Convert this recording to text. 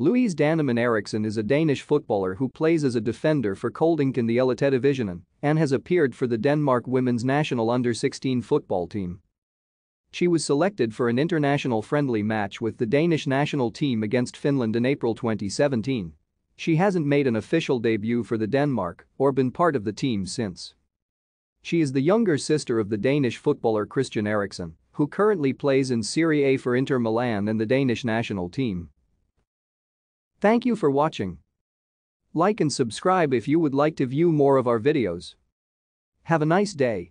Louise Daneman Eriksson is a Danish footballer who plays as a defender for Kolding in the Elitedivisionen and has appeared for the Denmark women's national under-16 football team. She was selected for an international friendly match with the Danish national team against Finland in April 2017. She hasn't made an official debut for the Denmark or been part of the team since. She is the younger sister of the Danish footballer Christian Eriksen, who currently plays in Serie A for Inter Milan and the Danish national team. Thank you for watching. Like and subscribe if you would like to view more of our videos. Have a nice day.